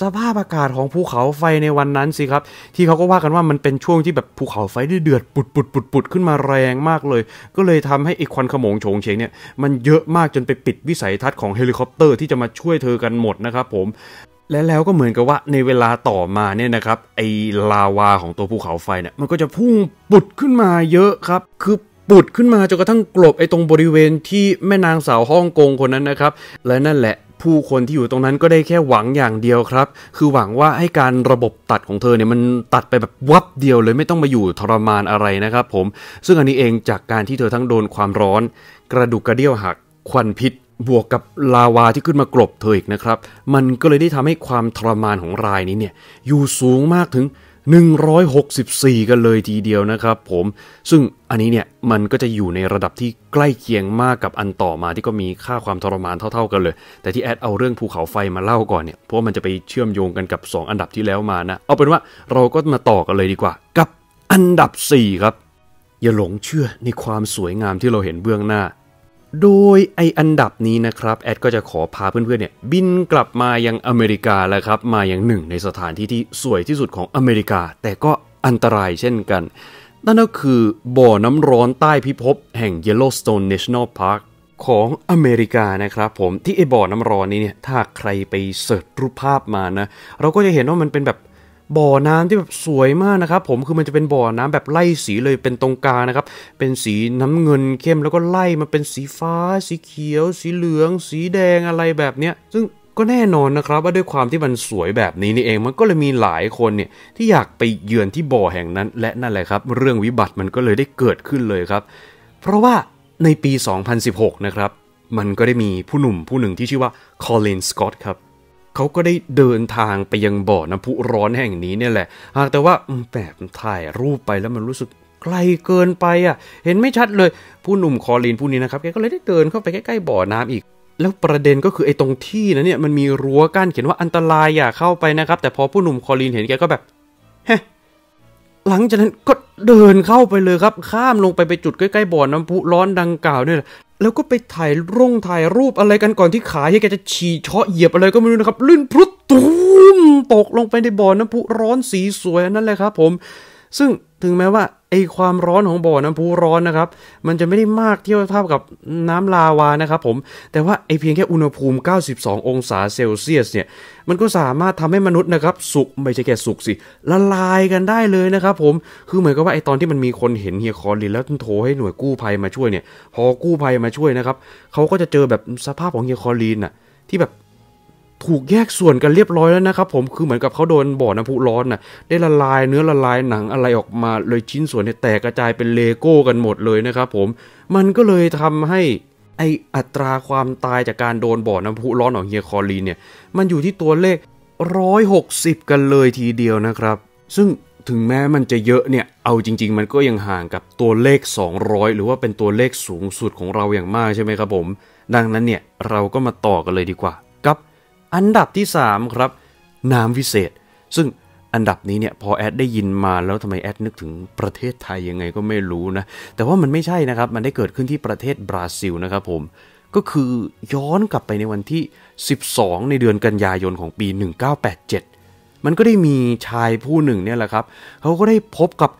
สภาพอากาศของภูเขาไฟในวันนั้นสิครับที่เขาก็ว่ากันว่ามันเป็นช่วงที่แบบภูเขาไฟเดือดปุดปุดปุดปุดขึ้นมาแรงมากเลย ก็เลยทำให้ไอ้ควันขโมงโฉงเฉงเนี่ย มันเยอะมากจนไปปิดวิสัยทัศน์ของเฮลิคอปเตอร์ที่จะมาช่วยเธอกันหมดนะครับผม และแล้วก็เหมือนกับว่าในเวลาต่อมาเนี่ยนะครับไอ้ลาวาของตัวภูเขาไฟเนี่ยมันก็จะพุ่งปุดขึ้นมาเยอะครับคือปุดขึ้นมาจนกระทั่งกลบไอ้ตรงบริเวณที่แม่นางสาวฮ่องกงคนนั้นนะครับ และนั่นแหละผู้คนที่อยู่ตรงนั้นก็ได้แค่หวังอย่างเดียวครับ คือหวังว่าให้การระบบตัดของเธอเนี่ย มันตัดไปแบบวับเดียวเลยไม่ต้องมาอยู่ทรมานอะไรนะครับผมซึ่งอันนี้เองจากการที่เธอทั้งโดนความร้อน กระดูกกระเดี่ยวหัก ควันพิษบวกกับลาวาที่ขึ้นมากรบเธออีกนะครับ มันก็เลยได้ทำให้ความทรมานของรายนี้เนี่ย อยู่สูงมากถึง164 กันเลยทีเดียวนะครับผมซึ่งอันนี้เนี่ย มันก็จะอยู่ในระดับที่ใกล้เคียงมากกับอันต่อมาที่ก็มีค่าความทรมานเท่าๆ กันเลย แต่ที่แอดเอาเรื่องภูเขาไฟมาเล่าก่อนเนี่ยเพราะมันจะไปเชื่อมโยงกันกับ 2 อันดับที่แล้วมานะ เอาเป็นว่าเราก็มาต่อกันเลยดีกว่า กับอันดับ 4 ครับ อย่าหลงเชื่อในความสวยงามที่เราเห็นเบื้องหน้าโดยไออันดับนี้นะครับ แอดก็จะขอพาเพื่อนๆเนี่ยบินกลับมายังอเมริกาแล้วครับ มาอย่างหนึ่งในสถานที่ที่สวยที่สุดของอเมริกา แต่ก็อันตรายเช่นกัน นั่นก็คือบ่อน้ำร้อนใต้พิภพแห่ง Yellowstone National Park ของอเมริกานะครับ ผมที่ไอบ่อน้ำร้อนนี้เนี่ยถ้าใครไปเสิร์ชรูปภาพมานะ เราก็จะเห็นว่ามันเป็นแบบบ่อน้ำที่แบบสวยมากนะครับ ผมคือมันจะเป็นบ่อน้ำแบบไล่สีเลยเป็นตรงกลางนะครับเป็นสีน้ำเงินเข้มแล้วก็ไล่มาเป็นสีฟ้า สีเขียว สีเหลือง สีแดงอะไรแบบเนี้ยซึ่งก็แน่นอนนะครับว่าด้วยความที่มันสวยแบบนี้นี่เอง มันก็เลยมีหลายคนเนี่ยที่อยากไปเยือนที่บ่อแห่งนั้นและนั่นแหละครับ เรื่องวิบัติมันก็เลยได้เกิดขึ้นเลยครับ เพราะว่าในปี2016นะครับมันก็ได้มีผู้หนุ่มผู้หนึ่งที่ชื่อว่าคอลินสกอตครับเขาก็ได้เดินทางไปยังบ่อน้ำพุร้อนแห่งนี้เนี่ยแหละหากแต่ว่าแบบถ่ายรูปไปแล้วมันรู้สึกไกลเกินไปอ่ะ เห็นไม่ชัดเลย ผู้หนุ่มคอลินผู้นี้นะครับแกก็เลยได้เดินเข้าไปใกล้ๆบ่อน้ำอีก แล้วประเด็นก็คือไอ้ตรงที่นั้นเนี่ยมันมีรั้วกั้นเขียนว่าอันตรายอย่าเข้าไปนะครับ แต่พอผู้หนุ่มคอลินเห็นแกก็แบบเฮ้หลังจากนั้นก็เดินเข้าไปเลยครับ ข้ามลงไปไปจุดใกล้ๆบ่อน้ำพุร้อนดังกล่าวเนี่ยแล้วก็ไปถ่ายร่องถ่ายรูปอะไรกันก่อนที่ขาที่แกจะฉี่เชาะเหยียบอะไรก็ไม่รู้นะครับ ลื่นพลุดตูมตกลงไปในบ่อน้ำพุร้อนสีสวยนั่นแหละครับผมซึ่งถึงแม้ว่าไอความร้อนของบ่อน้ำพุร้อนนะครับ มันจะไม่ได้มากเทียบเท่ากับน้ำลาวานะครับผม แต่ว่าไอเพียงแค่อุณหภูมิ 92 องศาเซลเซียสเนี่ยมันก็สามารถทำให้มนุษย์นะครับสุกไม่ใช่แค่สุกสิละลายกันได้เลยนะครับผมคือเหมือนกับว่าไอตอนที่มันมีคนเห็นเฮียคอนลินแล้วโทรให้หน่วยกู้ภัยมาช่วยเนี่ยพอกู้ภัยมาช่วยนะครับเขาก็จะเจอแบบสภาพของเฮียคอนลินอะที่แบบถูกแยกส่วนกันเรียบร้อยแล้วนะครับผมคือเหมือนกับเขาโดนบ่อน้ำพุร้อนนะ่ะได้ละลายเนื้อละลายหนังอะไรออกมาเลยชิ้นส่วนเนี่ยแตกกระจายเป็นเลโก้กันหมดเลยนะครับ ผมมันก็เลยทำให้ไออัตราความตายจากการโดนบ่อน้ำพุร้อนของเฮียคอลีเนี่ยมันอยู่ที่ตัวเลข 160 กันเลยทีเดียวนะครับ ซึ่งถึงแม้มันจะเยอะเนี่ยเอาจริง ๆ มันก็ยังห่างกับตัวเลข 200 หรือว่าเป็นตัวเลขสูงสุดของเราอย่างมากใช่ไหมครับผมดังนั้นเนี่ย เราก็มาต่อกันเลยดีกว่าอันดับที่3ครับน้ำวิเศษ ซึ่งอันดับนี้เนี่ยพอแอดได้ยินมาแล้วทำไมแอดนึกถึงประเทศไทยยังไงก็ไม่รู้นะแต่ว่ามันไม่ใช่นะครับ มันได้เกิดขึ้นที่ประเทศบราซิลนะครับผมก็คือย้อนกลับไปในวันที่ 12 ในเดือนกันยายนของปี 1987 มันก็ได้มีชายผู้หนึ่งเนี่ยแหละครับเขาก็ได้พบกับ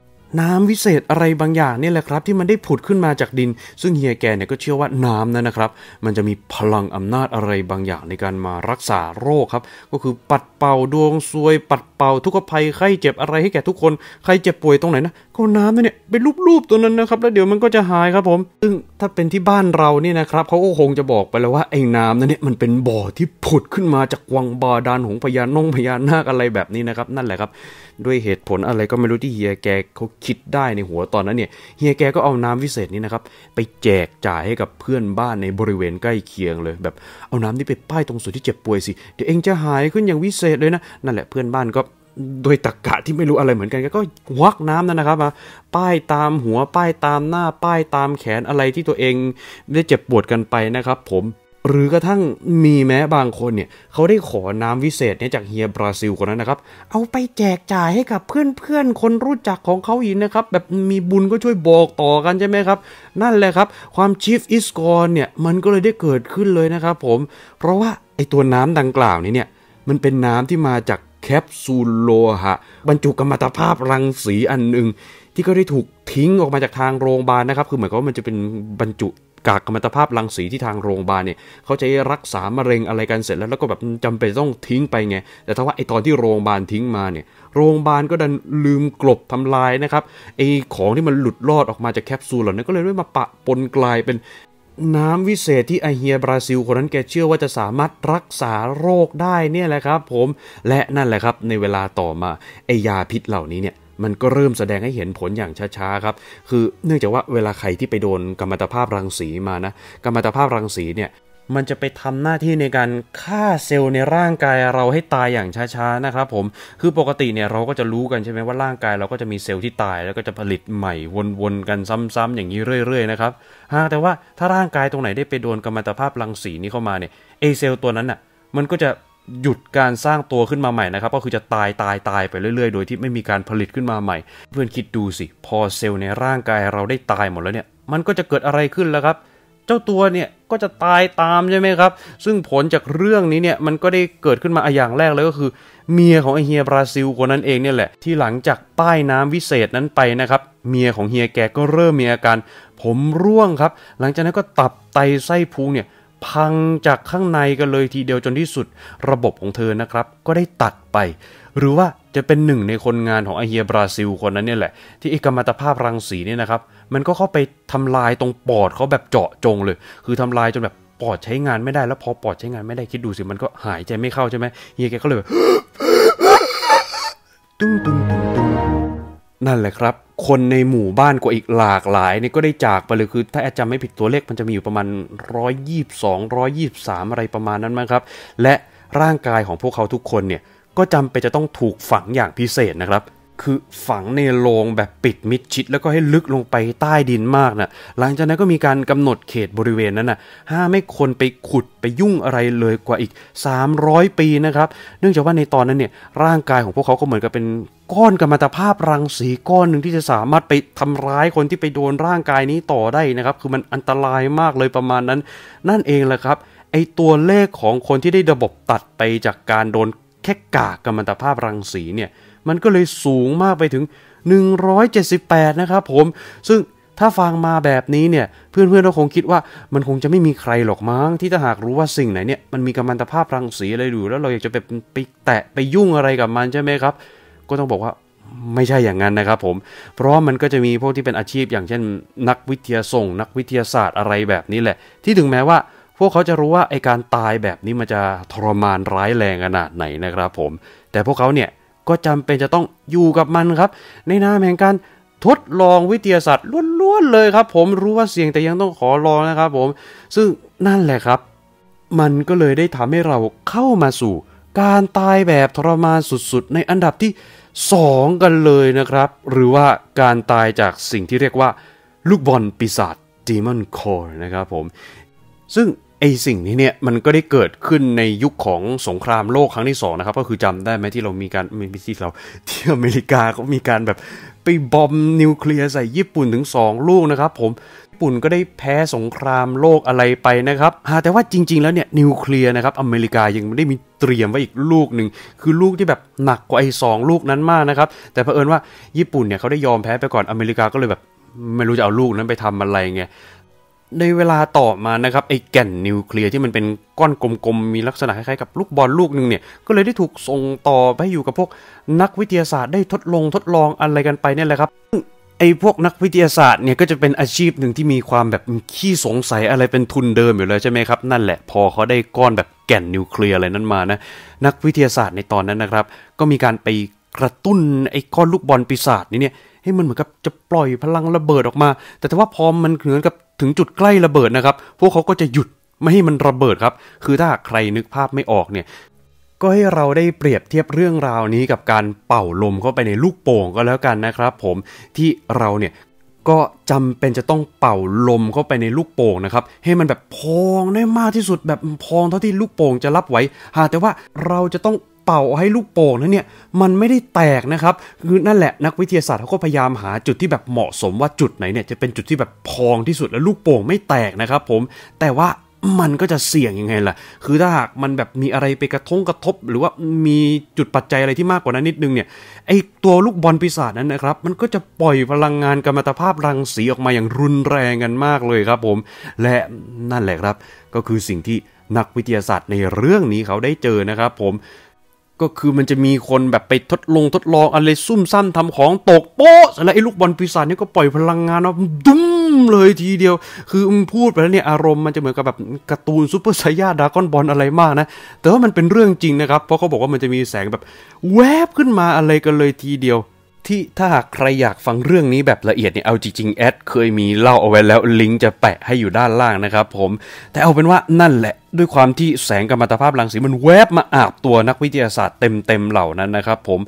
น้ำวิเศษอะไรบางอย่างนี่แหละครับ ที่มันได้ผุดขึ้นมาจากดิน ซึ่งเฮียแกเนี่ยก็เชื่อว่าน้ำนั่นนะครับ มันจะมีพลังอำนาจอะไรบางอย่างในการมารักษาโรคครับ ก็คือปัดเป่าดวงซวยปัดเป่าทุกภัยไข้เจ็บอะไรให้แก่ทุกคนใครเจ็บป่วยตรงไหนนะก็น้ำนั่นเนี่ยไปรูปๆตัวนั้นนะครับ แล้วเดี๋ยวมันก็จะหายครับผมซึ่งถ้าเป็นที่บ้านเราเนี่ยนะครับเขาก็คงจะบอกไปแล้วว่าไอ้น้ำนั่นเนี่ยมันเป็นบ่อที่ผุดขึ้นมาจากวังบาดาลของพญานงพญานาคอะไรแบบนี้นะครับนั่นแหละครับด้วยเหตุผลอะไรก็ไม่รู้ที่เฮียแกเขาคิดได้ในหัวตอนนั้นเนี่ย เฮียแกก็เอาน้ำวิเศษนี้นะครับ ไปแจกจ่ายให้กับเพื่อนบ้านในบริเวณใกล้เคียงเลยแบบเอาน้ำนี้ไปป้ายตรงส่วนที่เจ็บป่วยสิเดี๋ยวเองจะหายขึ้นอย่างวิเศษเลยนะ นั่นแหละเพื่อนบ้านก็โดยตรกกะที่ไม่รู้อะไรเหมือนกัน ก็วักน้ำนั่นนะครับมาป้ายตามหัวป้ายตามหน้า ป้ายตามแขนอะไรที่ตัวเองได้เจ็บปวดกันไปนะครับ ผมหรือกระทั่งมีแม้บางคนเนี่ยเขาได้ขอน้ำวิเศษเนี่ยจากเฮียบราซิลคนนั้นนะครับ เอาไปแจกจ่ายให้กับเพื่อนๆ คนรู้จักของเขาอีกนะครับ แบบมีบุญก็ช่วยบอกต่อกันใช่ไหมครับ นั่นแหละครับ ความชีฟอิสกอนเนี่ยมันก็เลยได้เกิดขึ้นเลยนะครับผมเพราะว่า ไอตัวน้ำดังกล่าวนี้เนี่ยมันเป็นน้ำที่มาจากแคปซูลโลหะบรรจุกรรมตภาพรังสีอันหนึ่งที่ก็ได้ถูกทิ้งออกมาจากทางโรงพยาบาลนะครับคือหมายความว่ามันจะเป็นบรรจุกากกัมมันตภาพรังสีที่ทางโรงพยาบาลเนี่ยเขาจะรักษามะเร็งอะไรกันเสร็จแล้ว แล้วก็แบบจำเป็นต้องทิ้งไปไง แต่ถ้าว่าไอตอนที่โรงพยาบาลทิ้งมาเนี่ย โรงพยาบาลก็ดันลืมกลบทำลายนะครับไอของที่มันหลุดรอดออกมาจากแคปซูลเหล่านั้นก็เลยได้มาปะปนกลายเป็นน้ำวิเศษที่ไอเฮียบราซิลคนนั้นแกเชื่อว่าจะสามารถรักษาโรคได้เนี่ยแหละครับ ผมและนั่นแหละครับในเวลาต่อมาไอยาพิษเหล่านี้เนี่ยมันก็เริ่มแสดงให้เห็นผลอย่างช้าๆครับ คือเนื่องจากว่าเวลาใครที่ไปโดนกรรมตภาพรังสีมานะ กรรมตภาพรังสีเนี่ย มันจะไปทำหน้าที่ในการฆ่าเซลล์ในร่างกายเราให้ตายอย่างช้าๆนะครับผม คือปกติเนี่ยเราก็จะรู้กันใช่ไหมว่าร่างกายเราก็จะมีเซลล์ที่ตายแล้วก็จะผลิตใหม่วนๆกันซ้ำๆ อย่างนี้เรื่อยๆนะครับหากแต่ว่าถ้าร่างกายตรงไหนได้ไปโดนกรรมตภาพรังสีนี้เข้ามาเนี่ยเอเซลล์ตัวนั้นอ่ะมันก็จะหยุดการสร้างตัวขึ้นมาใหม่นะครับก็คือจะตายตายตายไปเรื่อยๆโดยที่ไม่มีการผลิตขึ้นมาใหม่ เพื่อนคิดดูสิพอเซลล์ในร่างกายเราได้ตายหมดแล้วเนี่ยมันก็จะเกิดอะไรขึ้นแล้วครับเจ้าตัวเนี่ยก็จะตายตามใช่ไหมครับ ซึ่งผลจากเรื่องนี้เนี่ยมันก็ได้เกิดขึ้นมาอย่างแรกเลยก็คือเมียของไอเฮียบราซิลคนนั้นเองเนี่ยแหละที่หลังจากป้ายน้ำวิเศษนั้นไปนะครับเมียของเฮียแกก็เริ่มมีอาการผมร่วงครับ หลังจากนั้นก็ตับไตไส้พุงเนี่ยพังจากข้างในกันเลยทีเดียวจนที่สุดระบบของเธอนะครับ ก็ได้ตัดไป หรือว่าจะเป็นหนึ่งในคนงานของไอเฮียบราซิลคนนั้นเนี่ยแหละที่เอกมัตภาพรังสีเนี่ยนะครับ มันก็เข้าไปทำลายตรงปอดเขาแบบเจาะจงเลย คือทำลายจนแบบปอดใช้งานไม่ได้แล้วพอปอดใช้งานไม่ได้คิดดูสิมันก็หายใจไม่เข้าใช่ไหมเฮียแกก็เลยตบบ้งนั่นแหละครับ คนในหมู่บ้านกว่าอีกหลากหลายนี่ก็ได้จากไปเลยคือ ถ้าอาจำไม่ผิดตัวเลขมันจะมีอยู่ประมาณ 122 123 อะไรประมาณนั้นมั้งครับ และร่างกายของพวกเขาทุกคนเนี่ย ก็จำเป็นจะต้องถูกฝังอย่างพิเศษนะครับคือฝังในโลงแบบปิดมิดชิด แล้วก็ให้ลึกลงไปใต้ดินมากนะ่ะ หลังจากนั้นก็มีการกำหนดเขตบริเวณนั้นนะ่ะ ห้าไม่คนไปขุดไปยุ่งอะไรเลยกว่าอีก 300 ปีนะครับ เนื่องจากว่าในตอนนั้นเนี่ยร่างกายของพวกเขาก็เหมือนกับเป็นก้อนกัมมันตภาพรังสีก้อนหนึ่งที่จะสามารถไปทำร้ายคนที่ไปโดนร่างกายนี้ต่อได้นะครับ คือมันอันตรายมากเลยประมาณนั้น นั่นเองแหละครับ ไอตัวเลขของคนที่ได้ระบบตัดไปจากการโดนแค่กากกัมมันตภาพรังสีเนี่ยมันก็เลยสูงมากไปถึง 178 นะครับผม ซึ่งถ้าฟังมาแบบนี้เนี่ย เพื่อนๆ เราคงคิดว่ามันคงจะไม่มีใครหรอกมั้ง ที่ถ้าหากรู้ว่าสิ่งไหนเนี่ย มันมีกัมมันตภาพรังสีอะไรอยู่ แล้วเราอยากจะไปไปแตะไปยุ่งอะไรกับมันใช่ไหมครับ ก็ต้องบอกว่า ไม่ใช่อย่างนั้นนะครับผม เพราะมันก็จะมีพวกที่เป็นอาชีพ อย่างเช่น นักวิทยาส่งนักวิทยาศาสตร์อะไรแบบนี้แหละ ที่ถึงแม้ว่า พวกเขาจะรู้ว่าไอการตายแบบนี้มันจะทรมานร้ายแรงขนาดไหนนะครับ ผม แต่พวกเขาเนี่ยก็จำเป็นจะต้องอยู่กับมันครับ ในนามแห่งการทดลองวิทยาศาสตร์ล้วนๆเลยครับผมรู้ว่าเสี่ยงแต่ยังต้องขอรองนะครับผมซึ่งนั่นแหละครับมันก็เลยได้ทำให้เราเข้ามาสู่การตายแบบทรมานสุดๆ ในอันดับที่ 2 กันเลยนะครับ หรือว่าการตายจากสิ่งที่เรียกว่า ลูกบอลปีศาจดีมอนคอร์นะครับผมซึ่งไอสิ่งนี้เนี่ยมันก็ได้เกิดขึ้นในยุคของสงครามโลกครั้งที่สองนะครับก็คือจำได้ไหมที่เรามีการไม่ที่เราที่อเมริกาก็มีการแบบไปบอมนิวเคลียร์ใส่ญี่ปุ่นถึง2ลูกนะครับ ผมญี่ปุ่นก็ได้แพ้สงครามโลกอะไรไปนะครับแต่ว่าจริงๆ แล้วเนี่ยนิวเคลียร์นะครับอเมริกายังไม่ได้มีเตรียมไว้อีกลูกหนึ่งคือลูกที่แบบหนักกว่าไอ้สลูกนั้นมากนะครับ แต่เผอิญว่า ญี่ปุ่นเนี่ยเขาได้ยอมแพ้ไปก่อนอเมริกาก็เลยแบบไม่รู้จะเอาลูกนั้นไปทำอะไรไงในเวลาต่อมานะครับไอ้แก่นนิวเคลียร์ที่มันเป็นก้อนกลมๆมีลักษณะคล้ายๆกับลูกบอลลูกหนึ่งเนี่ยก็เลยได้ถูกส่งต่อไปอยู่กับพวกนักวิทยาศาสตร์ได้ทดลองทดลองอะไรกันไปเนี่ยแหละครับไอ้พวกนักวิทยาศาสตร์เนี่ยก็จะเป็นอาชีพหนึ่งที่มีความแบบขี้สงสัยอะไรเป็นทุนเดิมอยู่แล้วใช่ไหมครับนั่นแหละพอเขาได้ก้อนแบบแก่นนิวเคลียร์อะไรนั้นมานะนักวิทยาศาสตร์ในตอนนั้นนะครับ ก็มีการไปกระตุ้นไอ้ก้อนลูกบอลปีศาจนี้เนี่ยให้มันเหมือนกับจะปล่อยพลังระเบิดออกมา แต่ถ้าว่าพอมันเหมือนกับถึงจุดใกล้ระเบิดนะครับ พวกเขาก็จะหยุดไม่ให้มันระเบิดครับ คือถ้าใครนึกภาพไม่ออกเนี่ย ก็ให้เราได้เปรียบเทียบเรื่องราวนี้กับการเป่าลมเข้าไปในลูกโป่งก็แล้วกันนะครับ ผม ที่เราเนี่ยก็จำเป็นจะต้องเป่าลมเข้าไปในลูกโป่งนะครับ ให้มันแบบพองได้มากที่สุดแบบพองเท่าที่ลูกโป่งจะรับไหวหา แต่ว่าเราจะต้องเป่าให้ลูกโป่งนั้นเนี่ยมันไม่ได้แตกนะครับ คือนั่นแหละนักวิทยาศาสตร์เขาก็พยายามหาจุดที่แบบเหมาะสมว่าจุดไหนเนี่ยจะเป็นจุดที่แบบพองที่สุด แล้วลูกโป่งไม่แตกนะครับ ผม แต่ว่ามันก็จะเสี่ยงยังไงล่ะ คือ ถ้าหากมันแบบมีอะไรไปกระทงกระทบ หรือว่ามีจุดปัจจัยอะไรที่มากกว่านั้นนิดนึงเนี่ยไอตัวลูกบอลปีศาจนั้นนะครับ มันก็จะปล่อยพลังงานกัมมันตภาพรังสีออกมาอย่างรุนแรงกันมากเลยครับ ผม และนั่นแหละครับ ก็คือสิ่งที่นักวิทยาศาสตร์ในเรื่องนี้เขาได้เจอนะครับ ผมก็คือมันจะมีคนแบบไปทดลองทดลองอะไรซุ่มซ่านทำของตกโป๊ะแล้วไอ้ลูกบอลปีศาจนี่ก็ปล่อยพลังงานอมาดุ้มเลยทีเดียว คือพูดไปแล้วเนี่ยอารมณ์มันจะเหมือนกับแบบการ์ตูนซูเปอร์ไซย่าดากอนบอลอะไรมากนะ แต่ว่ามันเป็นเรื่องจริงนะครับ เพราะเขาบอกว่ามันจะมีแสงแบบแวบขึ้นมาอะไรกันเลยทีเดียวที่ถ้าหากใครอยากฟังเรื่องนี้แบบละเอียดเนี่ย เอาจริง ๆ แอดเคยมีเล่าเอาไว้แล้วลิงก์จะแปะให้อยู่ด้านล่างนะครับผม แต่เอาเป็นว่านั่นแหละ ด้วยความที่แสงกัมมันตภาพรังสีมันแวบมาอาบตัวนักวิทยาศาสตร์เต็ม ๆ เหล่านั้นนะครับผม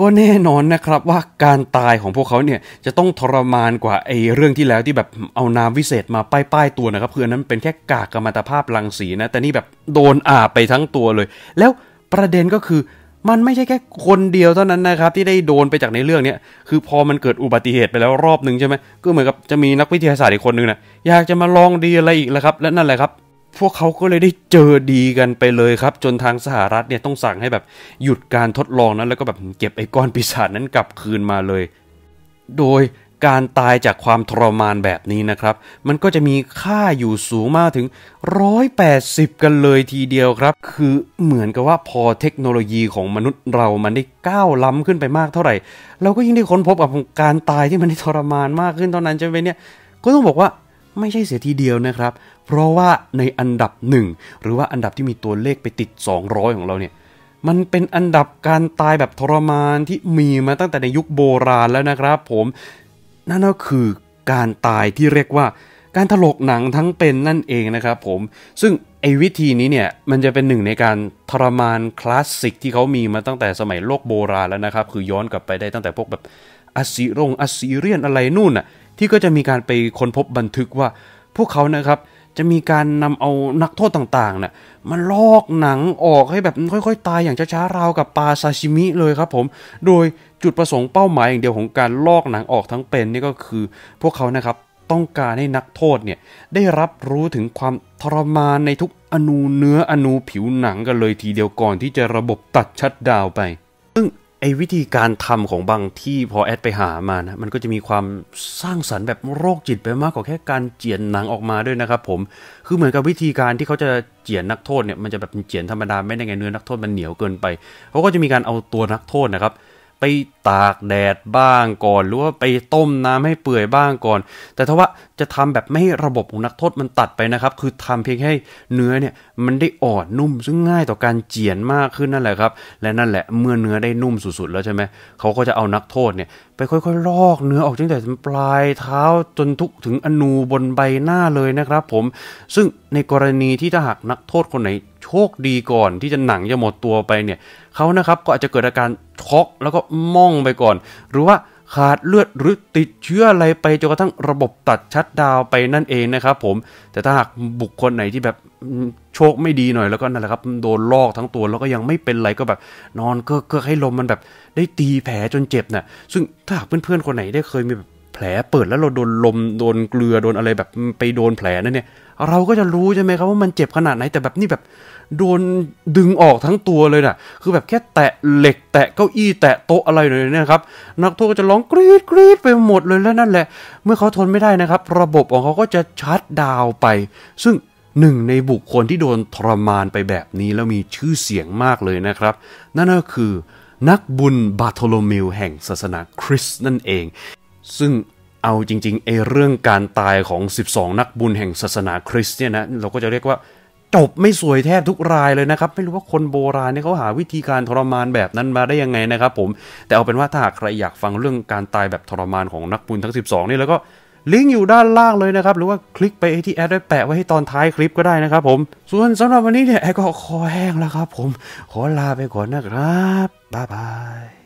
ก็แน่นอนนะครับว่าการตายของพวกเขาเนี่ย จะต้องทรมานกว่าไอ้เรื่องที่แล้วที่แบบเอาน้ำวิเศษมาป้ายป้ายตัวนะครับเพื่อนั้นเป็นแค่กากกัมมันตภาพรังสีนะแต่นี่แบบโดนอาบไปทั้งตัวเลย แล้วประเด็นก็คือมันไม่ใช่แค่คนเดียวเท่านั้นนะครับที่ได้โดนไปจากในเรื่องเนี้ยคือพอมันเกิดอุบัติเหตุไปแล้วรอบหนึ่งใช่ไหมก็เหมือนกับจะมีนักวิทยาศาสตร์อีกคนนึงนะอยากจะมาลองดีอะไรอีกแล้วครับ และนั่นแหละครับ พวกเขาก็เลยได้เจอดีกันไปเลยครับ จนทางสหรัฐเนี่ยต้องสั่งให้แบบหยุดการทดลองนั้น แล้วก็แบบเก็บไอ้ก้อนปีศาจนั้นกลับคืนมาเลย โดยการตายจากความทรมานแบบนี้นะครับ มันก็จะมีค่าอยู่สูงมากถึง 180 กันเลยทีเดียวครับ คือเหมือนกับว่าพอเทคโนโลยีของมนุษย์เรามันได้ก้าวล้ำขึ้นไปมากเท่าไหร่ เราก็ยิ่งได้ค้นพบกับการตายที่มันได้ทรมานมากขึ้นเท่านั้นใช่ไหมเนี่ย ก็ต้องบอกว่าไม่ใช่เสียทีเดียวนะครับ เพราะว่าในอันดับหนึ่งหรือว่าอันดับที่มีตัวเลขไปติด 200 ของเราเนี่ย มันเป็นอันดับการตายแบบทรมานที่มีมาตั้งแต่ในยุคโบราณแล้วนะครับ ผมนั่นก็คือการตายที่เรียกว่า การถลกหนังทั้งเป็นนั่นเองนะครับผมซึ่ง ไอ้วิธีนี้เนี่ยมันจะเป็นหนึ่งในการทรมานคลาสสิกที่เขามีมาตั้งแต่สมัยโลกโบราณแล้วนะครับ คือย้อนกลับไปได้ตั้งแต่พวกแบบอัสซีรงอัสซีเรียนอะไรนู่นน่ะที่ก็จะมีการไปค้นพบบันทึกว่าพวกเขานะครับจะมีการนำเอานักโทษต่างๆนะ่ะมันลอกหนังออกให้แบบค่อยๆ ตายอย่างช้าๆราวกับปลาซาชิมิเลยครับผมโดยจุดประสงค์เป้าหมายอย่างเดียวของการลอกหนังออกทั้งเป็นนี่ก็คือพวกเขานะครับต้องการให้นักโทษเนี่ยได้รับรู้ถึงความทรมานในทุกอนูเนื้ออนูผิวหนังกันเลยทีเดียวก่อนที่จะระบบตัดชัดดาวไปไอ้วิธีการทำของบางที่พอแอดไปหามานะ มันก็จะมีความสร้างสรรค์แบบโรคจิตไปมากกว่าแค่การเจียนหนังออกมาด้วยนะครับผม คือเหมือนกับวิธีการที่เขาจะเจียนนักโทษเนี่ย มันจะแบบเจียนธรรมดาไม่ได้ไงเนื้อนักโทษมันเหนียวเกินไปเขาก็จะมีการเอาตัวนักโทษนะครับไปตากแดดบ้างก่อน หรือว่าไปต้มน้ำให้เปื่อยบ้างก่อน แต่ถ้าว่าจะทำแบบไม่ให้ระบบของนักโทษมันตัดไปนะครับคือทำเพียงให้เนื้อเนี่ยมันได้อ่อนนุ่มซึ่งง่ายต่อการเจียนมากขึ้นนั่นแหละครับ และนั่นแหละเมื่อเนื้อได้นุ่มสุดๆแล้วใช่ไหมเขาก็จะเอานักโทษเนี่ยไปค่อยๆลอกเนื้อออกตั้งแต่ปลายเท้าจนทุกถึงอนูบนใบหน้าเลยนะครับ ผม ซึ่งในกรณีที่ถ้าหากนักโทษคนไหนโชคดีก่อนที่จะหนังจะหมดตัวไปเนี่ยเขานะครับก็อาจจะเกิดอาการช็อกแล้วก็ม่องไปก่อน หรือว่าขาดเลือดหรือติดเชื้ออะไรไปจนกระทั่งระบบตัดชัดดาวไปนั่นเองนะครับผมแต่ถ้าหากบุคคลไหนที่แบบโชคไม่ดีหน่อยแล้วก็นั่นแหละครับโดนลอกทั้งตัวแล้วก็ยังไม่เป็นไรก็แบบนอนเกือกให้ลมมันแบบ ได้ตีแผลจนเจ็บนะ่ะซึ่งถ้าหากเพื่อนๆ คนไหนได้เคยมีแบบแผลเปิดแล้วเราโดนลม โดนเกลือโดนอะไรแบบไปโดนแผลนั่นเนี่ยเราก็จะรู้ใช่ไหมครับว่ามันเจ็บขนาดไหนแต่แบบนี่แบบโดนดึงออกทั้งตัวเลยนะคือแบบแค่แตะเหล็ก แตะเก้าอี้แตะโต๊ะอะไรเลยนีะครับนักโทษก็จะร้องกรีดกรีดไปหมดเลยแล้วนั่นแหละเมื่อเขาทนไม่ได้นะครับ ระบบของเขาก็จะชัดดาวไป ซึ่งหนึ่งในบุคคลที่โดนทรมานไปแบบนี้แล้วมีชื่อเสียงมากเลยนะครับ นั่นก็คือนักบุญบาโทโลมิวแห่งศาสนาคริสต์นั่นเองซึ่งเอาจริงๆไอ้เรื่องการตายของ 12 นักบุญแห่งศาสนาคริสต์เนี่ยนะ เราก็จะเรียกว่า จบไม่สวยแทบทุกรายเลยนะครับ ไม่รู้ว่าคนโบราณเนี่ยเขาหาวิธีการทรมานแบบนั้นมาได้ยังไงนะครับ ผม แต่เอาเป็นว่าถ้าใครอยากฟังเรื่องการตายแบบทรมานของนักบุญทั้ง 12 นี่แล้วก็ลิงก์อยู่ด้านล่างเลยนะครับ หรือว่าคลิกไปที่แอดไว้แปะไว้ให้ตอนท้ายคลิปก็ได้นะครับ ผม ส่วนสำหรับวันนี้เนี่ยแอดก็คอแห้งแล้วครับ ผม ขอลาไปก่อนนะครับบ๊ายบาย